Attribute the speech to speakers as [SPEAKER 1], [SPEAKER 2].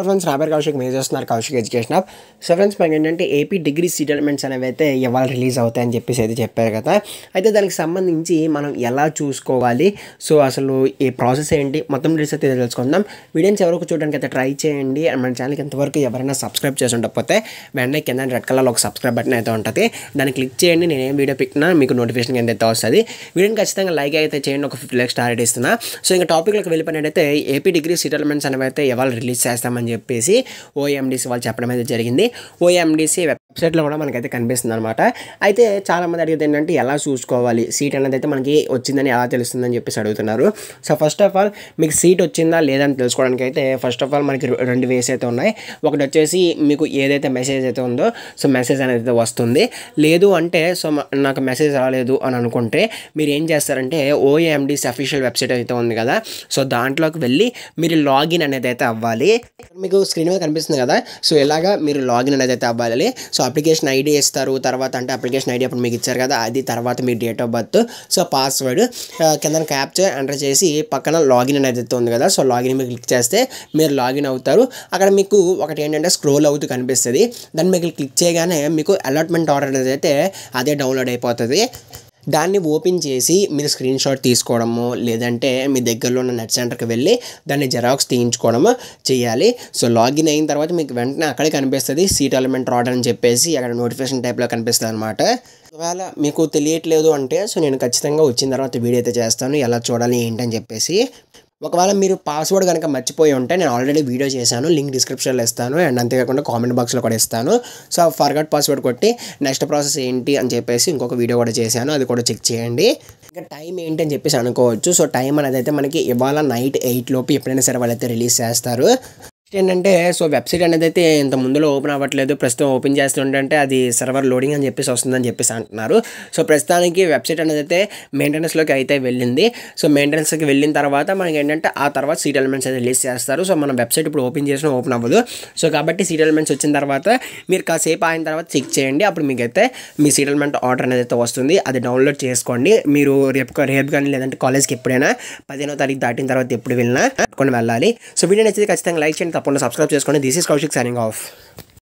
[SPEAKER 1] hello friends robber Kaushik మీరు చేస్తున్నారు Kaushik education ఆఫ్ సో ఫ్రెండ్స్ మనకి ఏంటంటే ఏపీ డిగ్రీ సెటిల్మెంట్స్ అనేవి అయితే ఎవరు రిలీజ్ అవుతాయని చెప్పేసి అయితే చెప్పారు కదా అయితే దానికి సంబంధించి మనం ఎలా చూసుకోవాలి సో అసలు ఈ ప్రాసెస్ ఏంటి మొత్తం డీటెయిల్స్ అయితే తెలుసుకుందాం వీడియోస్ ఎవరికి చూడడానికి అయితే ట్రై చేయండి అండ్ మన ఛానల్కి ఎంతవరకు ఎవరైనా సబ్స్క్రైబ్ చేసి ఉండకపోతే వెంటనే కింద రెడ్ కలర్ ఒక సబ్స్క్రైబ్ బటన్ అయితే ఉంటుంది దాన్ని క్లిక్ చేయండి నేను ఏం వీడియో పెట్టినా మీకు నోటిఫికేషన్ కింద అయితే వస్తుంది వీడియోని ఖచ్చితంగా లైక్ అయితే చేయండి ఒక ఫిఫ్టీ లైక్ స్టార్ట్ ఇస్తున్నా సో ఇంకా టాపిక్లోకి వెళ్ళిపోయినట్టయితే ఏపీ డిగ్రీ సెటిల్మెంట్స్ అనేవి అయితే ఎవరు రిలీజ్ చేస్తామని చెప్పేసి ఓఎండిసి వాళ్ళు చెప్పడం అయితే జరిగింది ఓఎండిసి వెబ్సైట్లో కూడా మనకైతే కనిపిస్తుంది అనమాట అయితే చాలామంది అడిగేది ఏంటంటే ఎలా చూసుకోవాలి సీట్ అనేది అయితే మనకి వచ్చిందని ఎలా తెలుస్తుందని చెప్పేసి అడుగుతున్నారు సో ఫస్ట్ ఆఫ్ ఆల్ మీకు సీట్ వచ్చిందా లేదని తెలుసుకోవడానికి అయితే ఫస్ట్ ఆఫ్ ఆల్ మనకి రెండు వేస్ అయితే ఉన్నాయి ఒకటి వచ్చేసి మీకు ఏదైతే మెసేజ్ అయితే ఉందో సో మెసేజ్ అనేది అయితే వస్తుంది లేదు అంటే సో నాకు మెసేజ్ రాలేదు అని అనుకుంటే మీరు ఏం చేస్తారంటే ఓఏఎండిస్ అఫీషియల్ వెబ్సైట్ అయితే ఉంది కదా సో దాంట్లోకి వెళ్ళి మీరు లాగిన్ అనేది అయితే అవ్వాలి మీకు స్క్రీన్ మీద కనిపిస్తుంది కదా సో ఇలాగా మీరు లాగిన్ అనేది అయితే అవ్వాలి సో సో అప్లికేషన్ ఐడి ఇస్తారు తర్వాత అంటే అప్లికేషన్ ఐడి అప్పుడు మీకు ఇచ్చారు కదా అది తర్వాత మీ date of birth so password కింద క్యాప్చర్ ఎంటర్ చేసి పక్కన లాగిన్ అనేది ఉంది కదా సో లాగిన్ మీరు క్లిక్ చేస్తే మీరు లాగిన్ అవుతారు అక్కడ మీకు ఒకటి ఏంటంటే స్క్రోల్ అవుతూ కనిపిస్తుంది దాన్ని మీకు క్లిక్ చేయగానే మీకు అలాట్మెంట్ ఆర్డర్ అయితే అదే డౌన్లోడ్ అయిపోతుంది దాన్ని ఓపెన్ చేసి మీరు స్క్రీన్ షాట్ తీసుకోవడము లేదంటే మీ దగ్గరలో ఉన్న నెట్ సెంటర్కి వెళ్ళి దాన్ని జెరాక్స్ తీయించుకోవడము చేయాలి సో లాగిన్ అయిన తర్వాత మీకు వెంటనే అక్కడే కనిపిస్తుంది సీట్ ఎలిమెంట్ రాడ్ అని చెప్పేసి అక్కడ నోటిఫికేషన్ టైప్లో కనిపిస్తుంది అనమాట ఒకవేళ మీకు తెలియట్లేదు అంటే సో నేను ఖచ్చితంగా వచ్చిన తర్వాత వీడియో అయితే చేస్తాను ఎలా చూడాలి ఏంటని చెప్పేసి ఒకవేళ మీరు పాస్వర్డ్ కనుక మర్చిపోయి ఉంటే నేను ఆల్రెడీ వీడియో చేశాను లింక్ డిస్క్రిప్షన్లో ఇస్తాను అండ్ అంతేకాకుండా కామెంట్ బాక్స్లో కూడా ఇస్తాను సో ఫర్గట్ పాస్వర్డ్ కొట్టి నెక్స్ట్ ప్రాసెస్ ఏంటి అని చెప్పేసి ఇంకొక వీడియో కూడా చేశాను అది కూడా చెక్ చేయండి ఇంకా టైం ఏంటి అని చెప్పేసి అనుకోవచ్చు సో టైం అనేది అయితే మనకి ఇవాళ నైట్ ఎయిట్ లోపు ఎప్పుడైనా సరే వాళ్ళైతే రిలీజ్ చేస్తారు నెక్స్ట్ ఏంటంటే సో వెబ్సైట్ అనేది అయితే ఇంత ముందులో ఓపెన్ అవ్వట్లేదు ప్రస్తుతం ఓపెన్ చేస్తుంటే అది సర్వర్ లోడింగ్ అని చెప్పేసి వస్తుందని చెప్పేసి అంటున్నారు సో ప్రస్తుతానికి వెబ్సైట్ అనేది అయితే మెయింటెనెన్స్లోకి అయితే వెళ్ళింది సో మెయింటెనెన్స్కి వెళ్ళిన తర్వాత మనకి ఏంటంటే ఆ తర్వాత సీట్ ఎలిమెంట్స్ అయితే రిలీజ్ చేస్తారు సో మనం వెబ్సైట్ ఇప్పుడు ఓపెన్ చేసినా ఓపెన్ అవ్వదు సో కాబట్టి సీట్ ఎలిమెంట్స్ వచ్చిన తర్వాత మీరు కాసేపు అయిన తర్వాత చెక్ చేయండి అప్పుడు మీకైతే మీ సీట్ ఎలిమెంట్ ఆర్డర్ అనేది అయితే వస్తుంది అది డౌన్లోడ్ చేసుకోండి మీరు రేపు రేపు కానీ లేదంటే కాలేజ్కి ఎప్పుడైనా పదిహేనో తారీఖు దాటిన తర్వాత ఎప్పుడు వెళ్ళినా కొన్ని వెళ్ళాలి సో వీడియో నచ్చితే ఖచ్చితంగా లైక్ చేయండి తప్పకుండా సబ్స్క్రైబ్ చేసుకోండి this is Kaushik signing of